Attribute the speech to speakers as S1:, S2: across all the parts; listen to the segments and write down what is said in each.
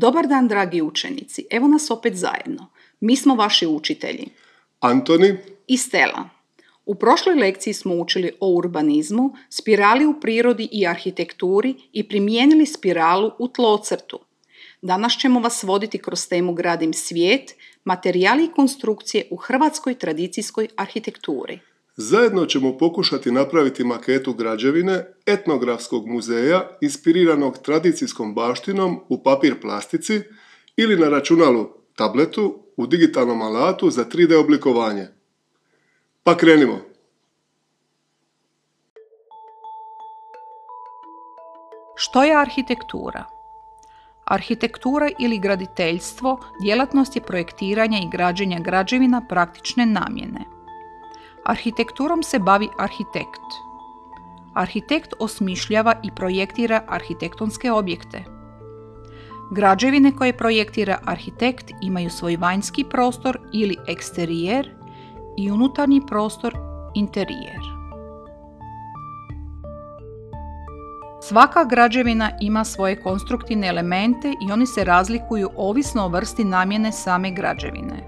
S1: Dobar dan, dragi učenici. Evo nas opet zajedno. Mi smo vaši učitelji. Antoni i Stela. U prošloj lekciji smo učili o urbanizmu, spirali u prirodi i arhitekturi i primijenili spiralu u tlocrtu. Danas ćemo vas voditi kroz temu Gradim svijet, materijali i konstrukcije u hrvatskoj tradicijskoj arhitekturi.
S2: Zajedno ćemo pokušati napraviti maketu građevine etnografskog muzeja inspiriranog tradicijskom baštinom u papir plastici ili na računalu tabletu u digitalnom alatu za 3D oblikovanje. Pa krenimo!
S1: Što je arhitektura? Arhitektura ili graditeljstvo djelatnost je projektiranja i građenja građevina praktične namjene – Arhitekturom se bavi arhitekt. Arhitekt osmišljava i projektira arhitektonske objekte. Građevine koje projektira arhitekt imaju svoj vanjski prostor ili eksterijer i unutarnji prostor interijer. Svaka građevina ima svoje konstruktivne elemente i oni se razlikuju ovisno o vrsti namjene same građevine.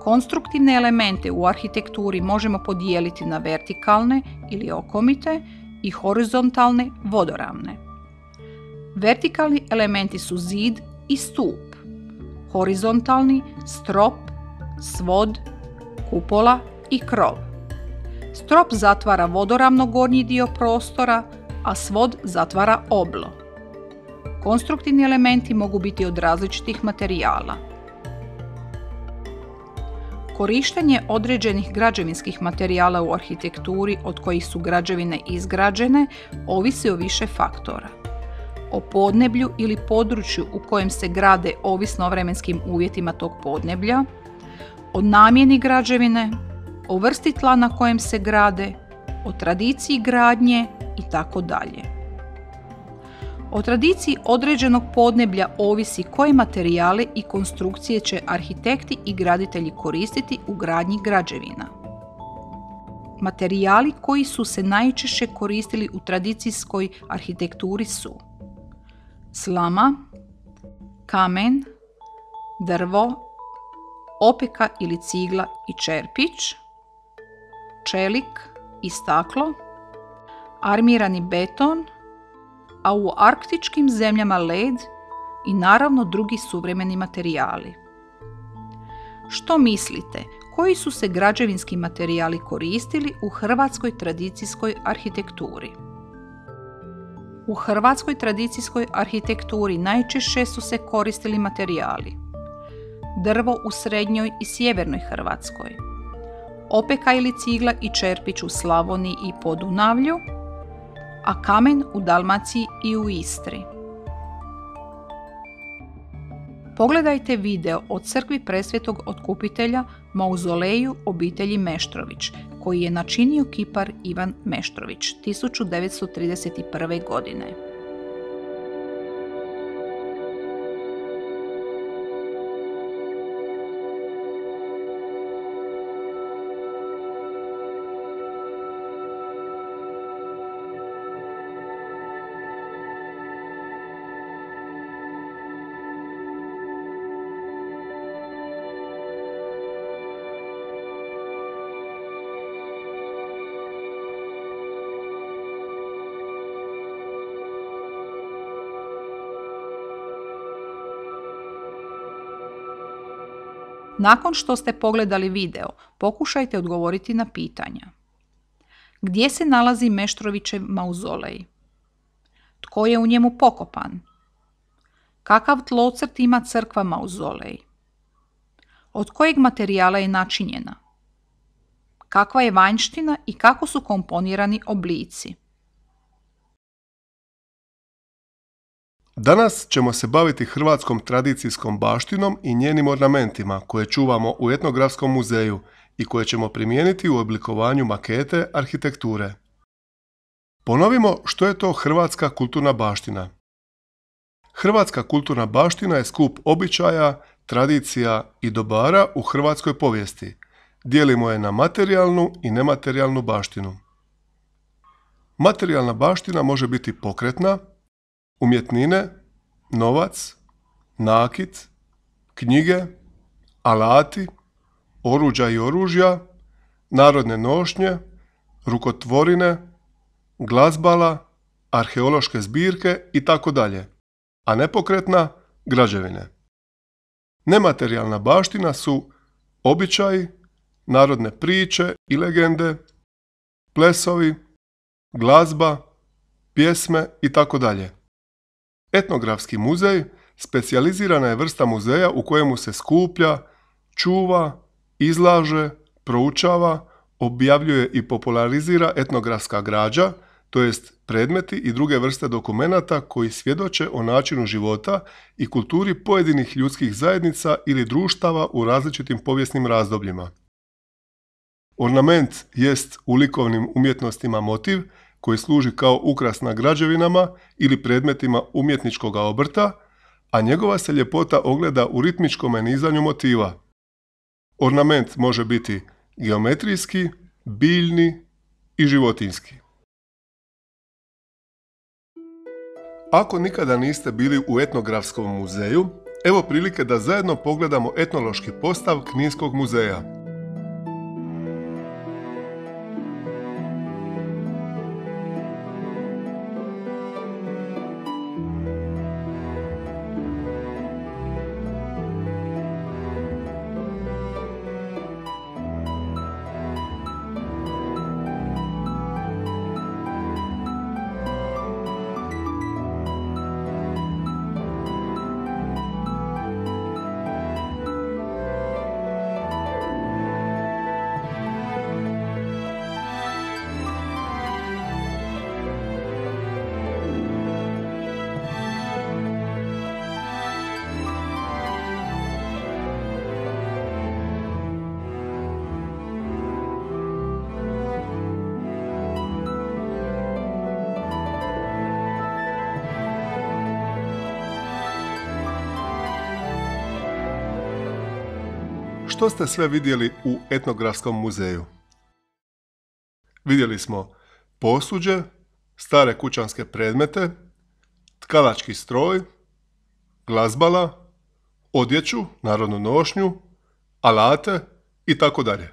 S1: Konstruktivne elemente u arhitekturi možemo podijeliti na vertikalne ili okomite i horizontalne vodoravne. Vertikalni elementi su zid i stup, horizontalni strop, svod, kupola i krov. Strop zatvara vodoravno gornji dio prostora, a svod zatvara oblo. Konstruktivni elementi mogu biti od različitih materijala. Korištenje određenih građevinskih materijala u arhitekturi od kojih su građevine izgrađene ovisi o više faktora. O podneblju ili području u kojem se grade ovisno o vremenskim uvjetima tog podneblja, o namjeni građevine, o vrsti tla na kojem se grade, o tradiciji gradnje i tako dalje. O tradiciji određenog podneblja ovisi koje materijale i konstrukcije će arhitekti i graditelji koristiti u gradnji građevina. Materijali koji su se najčešće koristili u tradicijskoj arhitekturi su slama, kamen, drvo, opeka ili cigla i čerpić, čelik i staklo, armirani beton, a u arktičkim zemljama led i naravno drugi suvremeni materijali. Što mislite, koji su se građevinski materijali koristili u hrvatskoj tradicijskoj arhitekturi? U hrvatskoj tradicijskoj arhitekturi najčešće su se koristili materijali drvo u srednjoj i sjevernoj Hrvatskoj, opeka ili cigla i čerpić u Slavoniji i Podunavlju, a kamen u Dalmaciji i u Istri. Pogledajte video o crkvi presvjetog otkupitelja Mauzoleju obitelji Meštrović, koji je načinio kipar Ivan Meštrović 1931. godine. Nakon što ste pogledali video, pokušajte odgovoriti na pitanja. Gdje se nalazi Meštrovićev mauzolej? Tko je u njemu pokopan? Kakav tlocrt ima crkva mauzolej? Od kojeg materijala je načinjena? Kakva je vanjština i kako su komponirani oblici?
S2: Danas ćemo se baviti hrvatskom tradicijskom baštinom i njenim ornamentima koje čuvamo u Etnografskom muzeju i koje ćemo primijeniti u oblikovanju makete arhitekture. Ponovimo što je to hrvatska kulturna baština. Hrvatska kulturna baština je skup običaja, tradicija i dobara u hrvatskoj povijesti. Dijelimo je na materijalnu i nematerijalnu baštinu. Materijalna baština može biti pokretna, umjetnine, novac, nakit, knjige, alati, oruđa i oružja, narodne nošnje, rukotvorine, glazbala, arheološke zbirke i tako dalje, a nepokretna građevine. Nematerijalna baština su običaji, narodne priče i legende, plesovi, glazba, pjesme i tako dalje. Etnografski muzej specijalizirana je vrsta muzeja u kojemu se skuplja, čuva, izlaže, proučava, objavljuje i popularizira etnografska građa, to jest predmeti i druge vrste dokumenata koji svjedoče o načinu života i kulturi pojedinih ljudskih zajednica ili društava u različitim povijesnim razdobljima. Ornament jest u likovnim umjetnostima motiv koji služi kao ukras na građevinama ili predmetima umjetničkog obrta, a njegova se ljepota ogleda u ritmičkom nizanju motiva. Ornament može biti geometrijski, biljni i životinski. Ako nikada niste bili u etnografskom muzeju, evo prilike da zajedno pogledamo etnološki postav Kninskog muzeja. Što ste sve vidjeli u etnografskom muzeju? Vidjeli smo posuđe, stare kućanske predmete, tkalački stroj, glazbala, odjeću, narodnu nošnju, alate i tako dalje.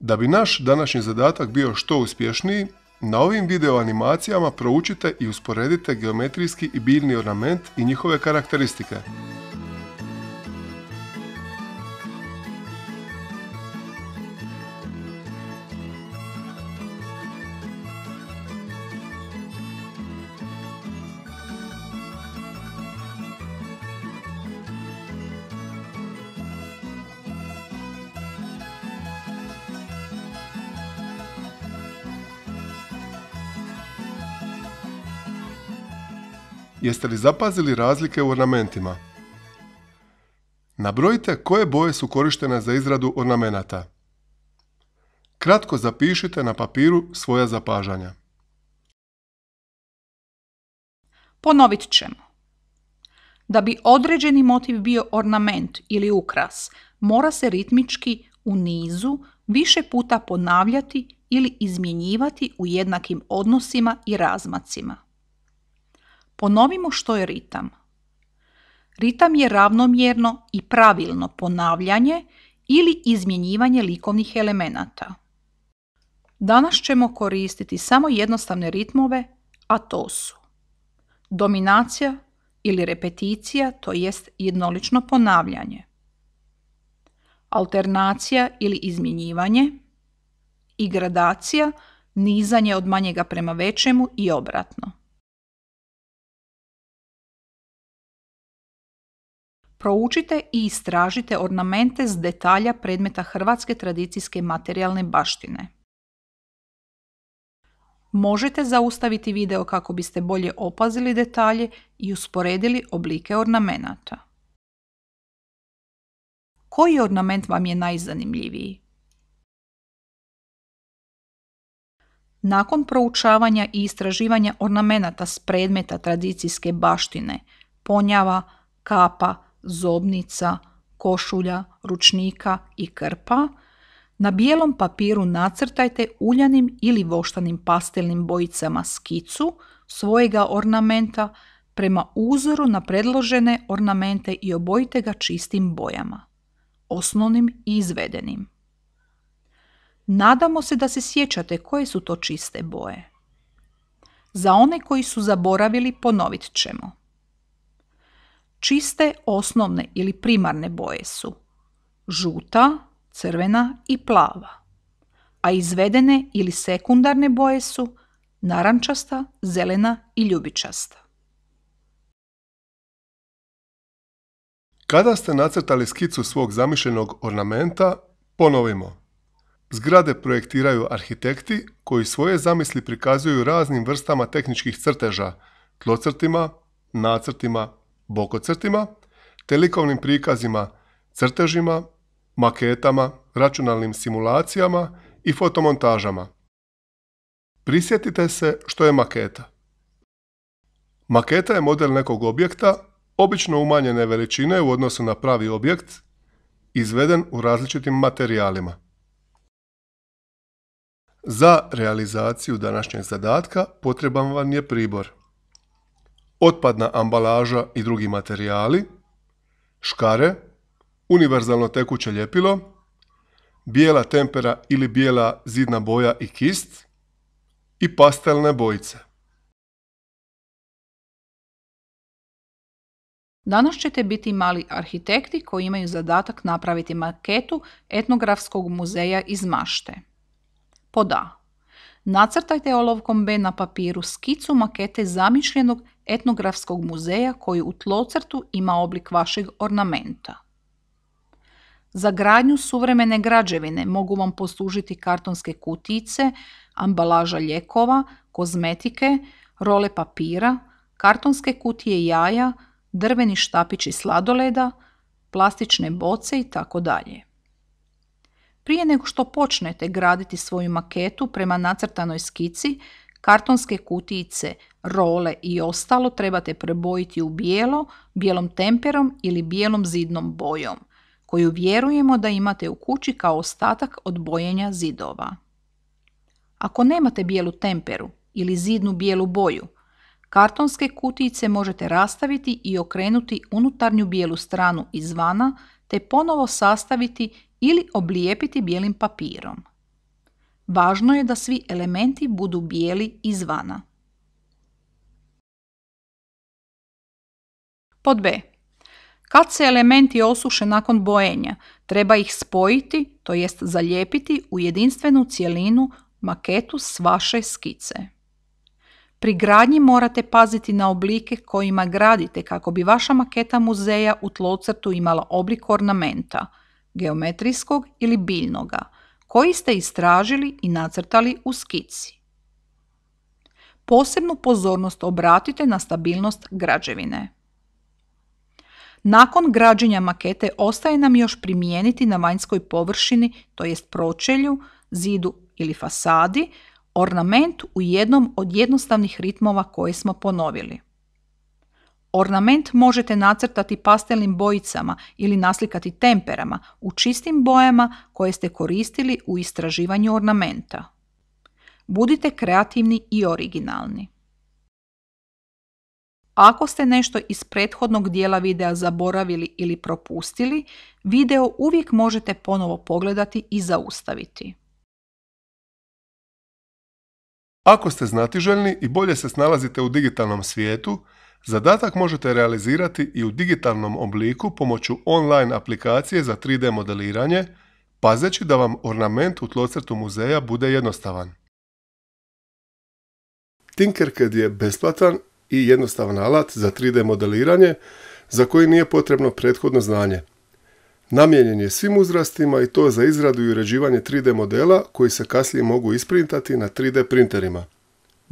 S2: Da bi naš današnji zadatak bio što uspješniji, na ovim video animacijama proučite i usporedite geometrijski i biljni ornament i njihove karakteristike. Jeste li zapazili razlike u ornamentima? Nabrojite koje boje su korištene za izradu ornamenata. Kratko zapišite na papiru svoja zapažanja.
S1: Ponovit ćemo. Da bi određeni motiv bio ornament ili ukras, mora se ritmički u nizu više puta ponavljati ili izmjenjivati u jednakim odnosima i razmacima. Ponovimo što je ritam. Ritam je ravnomjerno i pravilno ponavljanje ili izmjenjivanje likovnih elemenata. Danas ćemo koristiti samo jednostavne ritmove, a to su dominacija ili repeticija, to jest jednolično ponavljanje, alternacija ili izmjenjivanje i gradacija, nizanje od manjega prema većemu i obratno. Proučite i istražite ornamente s detalja predmeta hrvatske tradicijske materijalne baštine. Možete zaustaviti video kako biste bolje opazili detalje i usporedili oblike ornamenata. Koji ornament vam je najzanimljiviji? Nakon proučavanja i istraživanja ornamenata s predmeta tradicijske baštine, ponjava, kapa, zobnica, košulja, ručnika i krpa, na bijelom papiru nacrtajte uljanim ili voštanim pastelnim bojicama skicu svojega ornamenta prema uzoru na predložene ornamente i obojite ga čistim bojama, osnovnim i izvedenim. Nadamo se da se sjećate koje su to čiste boje. Za one koji su zaboravili ponovit ćemo. Čiste osnovne ili primarne boje su žuta, crvena i plava, a izvedene ili sekundarne boje su narančasta, zelena i ljubičasta.
S2: Kada ste nacrtali skicu svog zamišljenog ornamenta, ponovimo. Zgrade projektiraju arhitekti koji svoje zamisli prikazuju raznim vrstama tehničkih crteža, tlocrtima, nacrtima, bokocrtima, te likovnim prikazima, crtežima, maketama, računalnim simulacijama i fotomontažama. Prisjetite se što je maketa. Maketa je model nekog objekta, obično umanjene veličine u odnosu na pravi objekt, izveden u različitim materijalima. Za realizaciju današnjeg zadatka potreban vam je pribor otpadna ambalaža i drugi materijali, škare, univerzalno tekuće ljepilo, bijela tempera ili bijela zidna boja i kist i pastelne bojice.
S1: Danas ćete biti mali arhitekti koji imaju zadatak napraviti maketu etnografskog muzeja iz mašte. Po da Nacrtajte olovkom B na papiru skicu makete zamišljenog etnografskog muzeja koji u tlocrtu ima oblik vašeg ornamenta. Za gradnju suvremene građevine mogu vam poslužiti kartonske kutice, ambalaža ljekova, kozmetike, role papira, kartonske kutije jaja, drveni štapići sladoleda, plastične boce i tako dalje. Prije nego što počnete graditi svoju maketu prema nacrtanoj skici, kartonske kutijice, role i ostalo trebate prebojiti u bijelo, bijelom temperom ili bijelom zidnom bojom, koju vjerujemo da imate u kući kao ostatak od bojenja zidova. Ako nemate bijelu temperu ili zidnu bijelu boju, kartonske kutijice možete rastaviti i okrenuti unutarnju bijelu stranu izvana te ponovo sastaviti ili oblijepiti bijelim papirom. Važno je da svi elementi budu bijeli izvana. Pod B. Kad se elementi osuše nakon bojenja, treba ih spojiti, to jest zalijepiti u jedinstvenu cjelinu maketu s vaše skice. Pri gradnji morate paziti na oblike kojima gradite kako bi vaša maketa muzeja u tlocrtu imala oblik ornamenta – geometrijskog ili biljnoga, koji ste istražili i nacrtali u skici. Posebnu pozornost obratite na stabilnost građevine. Nakon građenja makete ostaje nam još primijeniti na vanjskoj površini, to jest pročelju, zidu ili fasadi, ornament u jednom od jednostavnih ritmova koje smo ponovili. Ornament možete nacrtati pastelnim bojicama ili naslikati temperama u čistim bojama koje ste koristili u istraživanju ornamenta. Budite kreativni i originalni. Ako ste nešto iz prethodnog dijela videa zaboravili ili propustili, video uvijek možete ponovo pogledati i zaustaviti.
S2: Ako ste znatiželjni i bolje se snalazite u digitalnom svijetu, Zadatak možete realizirati i u digitalnom obliku pomoću online aplikacije za 3D modeliranje, pazeći da vam ornament u tlocrtu muzeja bude jednostavan. Tinkercad je besplatan i jednostavan alat za 3D modeliranje za koji nije potrebno prethodno znanje. Namijenjen je svim uzrastima i to za izradu i uređivanje 3D modela koji se kasnije mogu isprintati na 3D printerima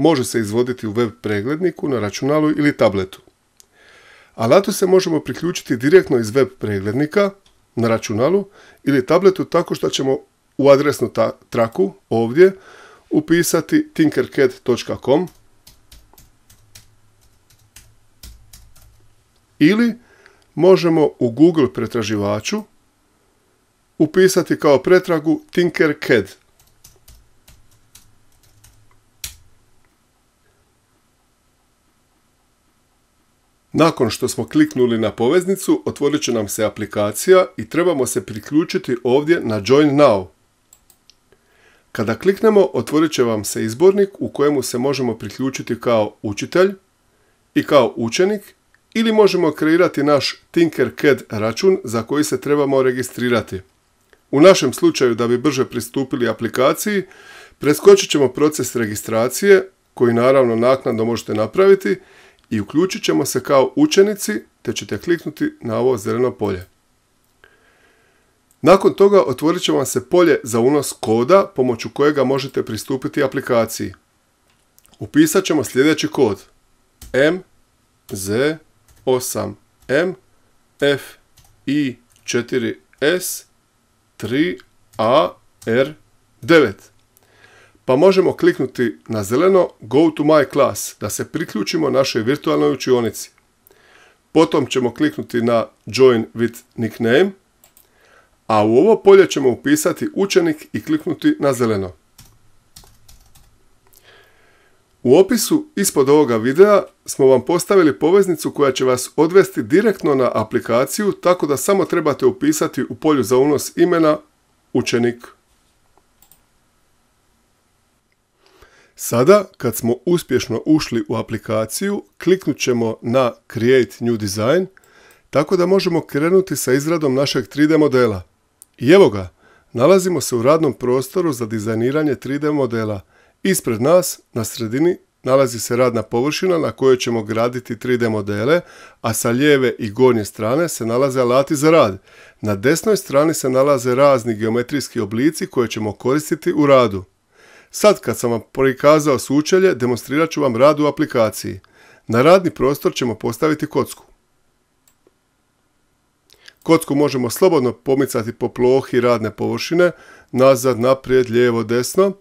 S2: može se izvoditi u web pregledniku na računalu ili tabletu. Alatu se možemo priključiti direktno iz web preglednika na računalu ili tabletu tako što ćemo u adresnu traku ovdje upisati tinkercad.com ili možemo u Google pretraživaču upisati kao pretragu Tinkercad. Nakon što smo kliknuli na poveznicu, otvorit će nam se aplikacija i trebamo se priključiti ovdje na Join Now. Kada kliknemo, otvorit će vam se izbornik u kojemu se možemo priključiti kao učitelj i kao učenik ili možemo kreirati naš Tinkercad račun za koji se trebamo registrirati. U našem slučaju da bi brže pristupili aplikaciji, preskočit ćemo proces registracije, koji naravno naknadno možete napraviti, i uključit ćemo se kao učenici te ćete kliknuti na ovo zeleno polje. Nakon toga otvorit će vam se polje za unos koda pomoću kojega možete pristupiti aplikaciji. Upisat ćemo sljedeći kod MZ8M 4 s 3AR9 pa možemo kliknuti na zeleno Go to my class da se priključimo našoj virtualnoj učionici. Potom ćemo kliknuti na Join with nickname, a u ovo polje ćemo upisati učenik i kliknuti na zeleno. U opisu ispod ovoga videa smo vam postavili poveznicu koja će vas odvesti direktno na aplikaciju tako da samo trebate upisati u polju za unos imena učenik. Sada, kad smo uspješno ušli u aplikaciju, kliknut ćemo na Create New Design, tako da možemo krenuti sa izradom našeg 3D modela. I evo ga, nalazimo se u radnom prostoru za dizajniranje 3D modela. Ispred nas, na sredini, nalazi se radna površina na kojoj ćemo graditi 3D modele, a sa lijeve i gornje strane se nalaze alati za rad. Na desnoj strani se nalaze razni geometrijski oblici koje ćemo koristiti u radu. Sad kad sam vam prikazao sučelje, demonstrirat ću vam rad u aplikaciji. Na radni prostor ćemo postaviti kocku. Kocku možemo slobodno pomicati po plohi radne površine, nazad, naprijed, lijevo, desno.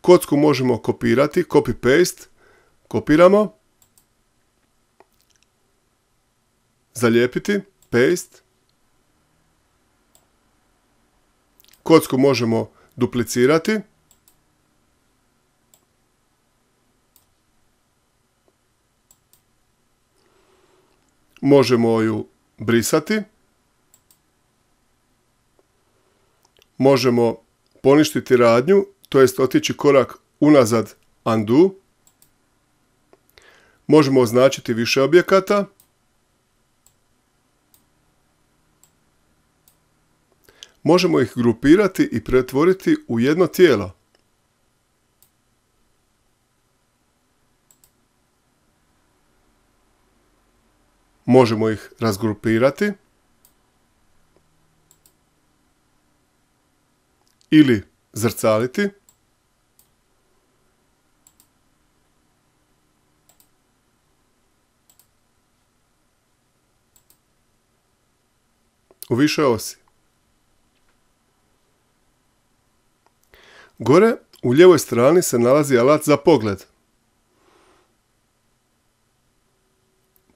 S2: Kocku možemo kopirati, copy-paste, kopiramo, zalijepiti, paste. Kocku možemo duplicirati, možemo ju brisati. Možemo poništiti radnju, to jest otići korak unazad undo. Možemo označiti više objekata. Možemo ih grupirati i pretvoriti u jedno tijelo. možemo ih razgrupirati ili zrcaliti. u više osi. Gore u ljevoj strani se nalazi alat za pogled.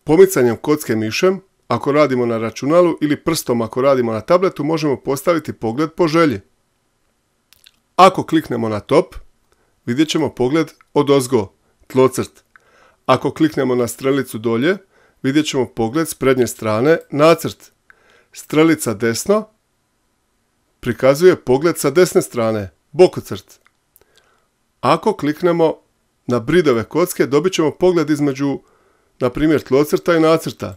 S2: Pomicanjem kocke mišem, ako radimo na računalu ili prstom ako radimo na tabletu, možemo postaviti pogled po želji. Ako kliknemo na top, vidjet ćemo pogled od ozgo, tlocrt. Ako kliknemo na strelicu dolje, vidjet ćemo pogled s prednje strane, nacrt. Strelica desno prikazuje pogled sa desne strane, bokocrt. Ako kliknemo na bridove kocke, dobit ćemo pogled između na primjer, tlocrta i nacrta.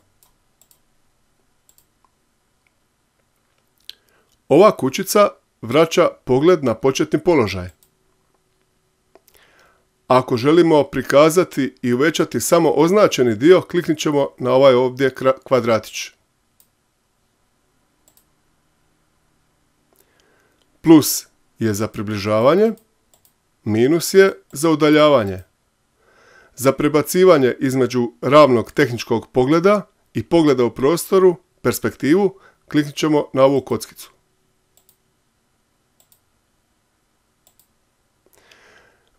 S2: Ova kućica vraća pogled na početni položaj. Ako želimo prikazati i uvećati samo označeni dio, kliknit ćemo na ovaj ovdje kvadratić. Plus je za približavanje, minus je za udaljavanje. Za prebacivanje između ravnog tehničkog pogleda i pogleda u prostoru, perspektivu, kliknut ćemo na ovu kockicu.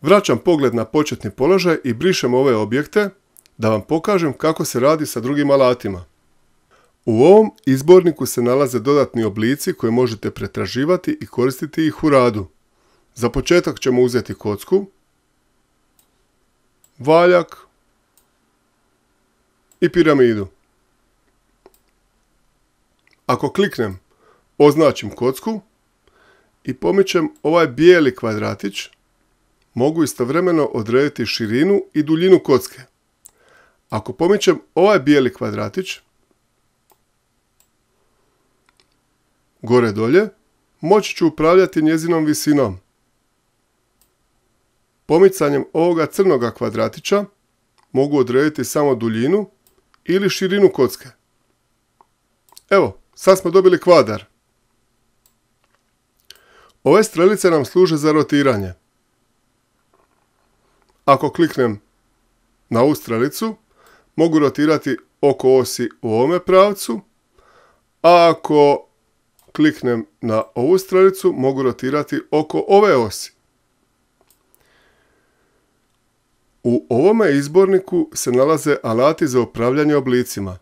S2: Vraćam pogled na početni položaj i brišem ove objekte da vam pokažem kako se radi sa drugim alatima. U ovom izborniku se nalaze dodatni oblici koje možete pretraživati i koristiti ih u radu. Za početak ćemo uzeti kocku, valjak i piramidu. Ako kliknem, označim kocku i pomičem ovaj bijeli kvadratić, mogu istovremeno odrediti širinu i duljinu kocke. Ako pomičem ovaj bijeli kvadratić, gore dolje, moći ću upravljati njezinom visinom. Pomicanjem ovoga crnoga kvadratića mogu odrediti samo duljinu ili širinu kocke. Evo, sad smo dobili kvadar. Ove strelice nam služe za rotiranje. Ako kliknem na ovu strelicu, mogu rotirati oko osi u ovome pravcu, a ako kliknem na ovu strelicu, mogu rotirati oko ove osi. U ovome izborniku se nalaze alati za upravljanje oblicima.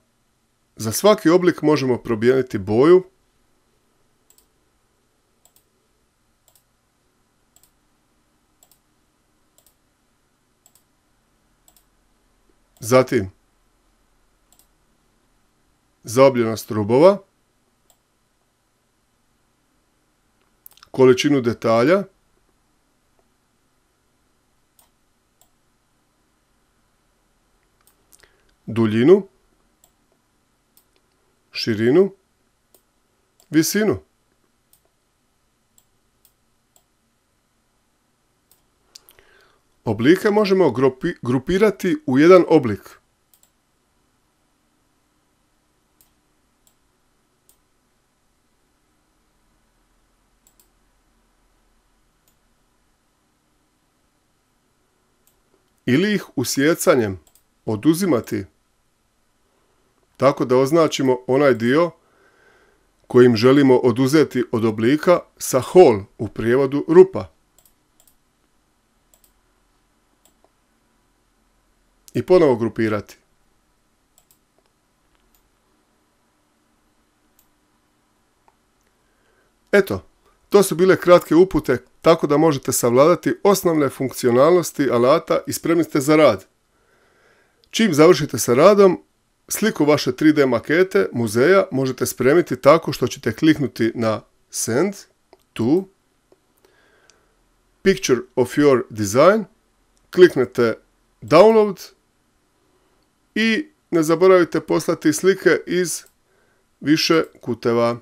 S2: Za svaki oblik možemo probijeniti boju, Zatim, zaobljenost rubova, količinu detalja, duljinu, širinu, visinu. Oblike možemo grupirati u jedan oblik. Ili ih usjecanjem oduzimati tako da označimo onaj dio kojim želimo oduzeti od oblika sa hol u prijevodu rupa. I ponovo grupirati. Eto, to su bile kratke upute tako da možete savladati osnovne funkcionalnosti alata i spremni ste za rad. Čim završite sa radom, Sliku vaše 3D makete muzeja možete spremiti tako što ćete kliknuti na Send to Picture of your design, kliknete Download i ne zaboravite poslati slike iz više kuteva.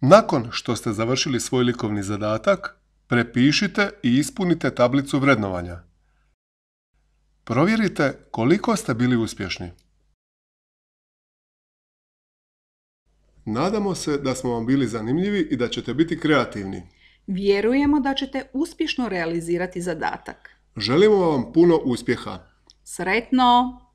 S2: Nakon što ste završili svoj likovni zadatak, Prepišite i ispunite tablicu vrednovanja. Provjerite koliko ste bili uspješni. Nadamo se da smo vam bili zanimljivi i da ćete biti kreativni.
S1: Vjerujemo da ćete uspješno realizirati zadatak.
S2: Želimo vam puno uspjeha.
S1: Sretno!